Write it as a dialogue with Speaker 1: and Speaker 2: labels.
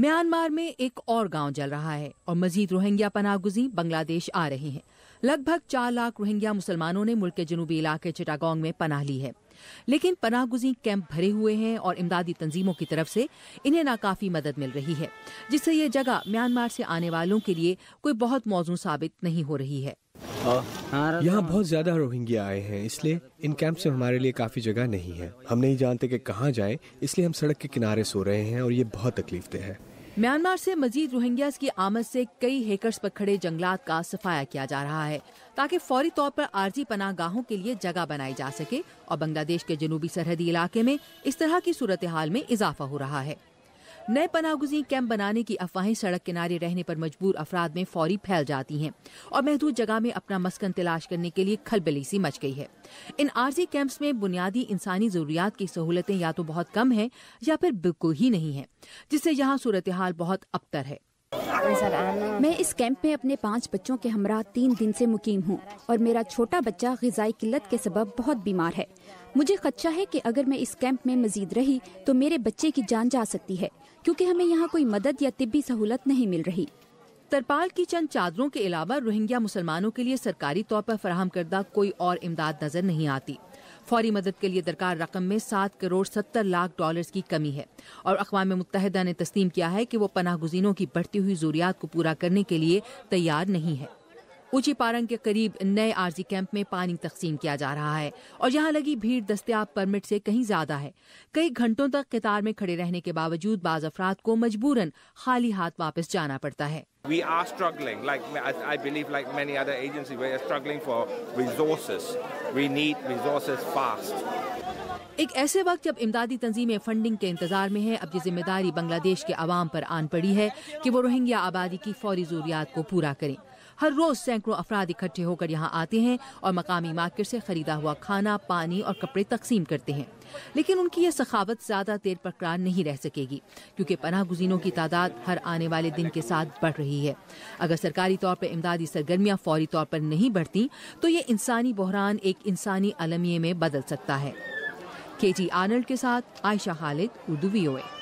Speaker 1: Myanmar میں ایک اور گاؤں جل رہا ہے اور مزید روہنگیا پناہ گزین بنگلہ دیش آ رہے ہیں لگ بھگ چار لاکھ روہنگیا مسلمانوں نے ملک کے جنوبی علاقے چٹاگونگ میں پناہ لی ہے لیکن پناہ گزین کیمپ بھرے ہوئے ہیں اور امدادی تنظیموں کی طرف سے انہیں ناکافی مدد مل رہی ہے جس سے یہ جگہ میانمار سے آنے والوں کے لیے کوئی بہت موزوں ثابت نہیں ہو رہی ہے یہاں بہت زیادہ روہنگیا آئے ہیں اس لیے ان کیمپ سے ہمارے لیے کافی جگہ نہیں ہے ہم نہیں جانتے کہ کہاں جائیں اس لیے ہم سڑک کے کنارے سو رہے ہیں اور یہ بہت تکلیف دہ ہے میانمار سے مزید روہنگیا کی آمد سے کئی ہیکرز پر کھڑے جنگلات کا صفایا کیا جا رہا ہے تاکہ فوری طور پر عارضی پناہ گاہوں کے لیے جگہ بنائی جا سکے اور بنگلہ دیش کے جنوبی سرحدی علاقے میں اس طرح کی صورتحال میں اضافہ ہو رہا ہے نئے پناہ گزین کیمپ بنانے کی افواہیں سڑک کنارے رہنے پر مجبور افراد میں فوری پھیل جاتی ہیں اور محدود جگہ میں اپنا مسکن تلاش کرنے کے لیے کھلبلی سی مچ گئی ہے ان عارضی کیمپس میں بنیادی انسانی ضروریات کی سہولتیں یا تو بہت کم ہیں یا پھر بالکل ہی نہیں ہیں جس سے یہاں صورتحال بہت ابتر ہے میں اس کیمپ میں اپنے پانچ بچوں کے ہمراہ تین دن سے مقیم ہوں اور میرا چھوٹا بچہ غذائی قلت کے سبب بہت بیمار ہے مجھے خدشہ ہے کہ اگر میں اس کیمپ میں مزید رہی تو میرے بچے کی جان جا سکتی ہے کیونکہ ہمیں یہاں کوئی مدد یا طبی سہولت نہیں مل رہی ترپال کی چند چادروں کے علاوہ روہنگیا مسلمانوں کے لیے سرکاری طور پر فراہم کردہ کوئی اور امداد نظر نہیں آتی فوری مدد کے لیے درکار رقم میں سات کروڑ ستر لاکھ ڈالرز کی کمی ہے اور اقوام متحدہ نے تسلیم کیا ہے کہ وہ پناہ گزینوں کی بڑھتی ہوئی ضروریات کو پورا کرنے کے لیے تیار نہیں ہے اونچی پارنگ کے قریب نئے آرزی کیمپ میں پانی تقسیم کیا جا رہا ہے اور یہاں لگی بھیڑ دستیاب پرمٹ سے کہیں زیادہ ہے کئی گھنٹوں تک قطار میں کھڑے رہنے کے باوجود بعض افراد کو مجبوراً خالی ہاتھ واپس جانا پڑتا ہے ایک ایسے وقت جب امدادی تنظیمیں فنڈنگ کے انتظار میں ہیں اب یہ ذمہ داری بنگلہ دیش کے عوام پر آن پڑی ہے کہ وہ روہنگیا آبادی کی فوری ضروریات کو پورا کریں ہر روز سینکڑوں افراد اکٹھے ہو کر یہاں آتے ہیں اور مقامی مارکیٹ سے خریدا ہوا کھانا پانی اور کپڑے تقسیم کرتے ہیں لیکن ان کی یہ سخاوت زیادہ دیر برقرار نہیں رہ سکے گی کیونکہ پناہ گزینوں کی تعداد ہر آنے والے دن کے ساتھ بڑھ رہی ہے اگر سرکاری طور پر امدادی سرگرمیاں فوری طور پر نہیں بڑھتی تو یہ انسانی بحران ایک انسانی المیے میں بدل سکتا ہے کے جی آرلڈ کے ساتھ عائشہ خالد اردو وی اے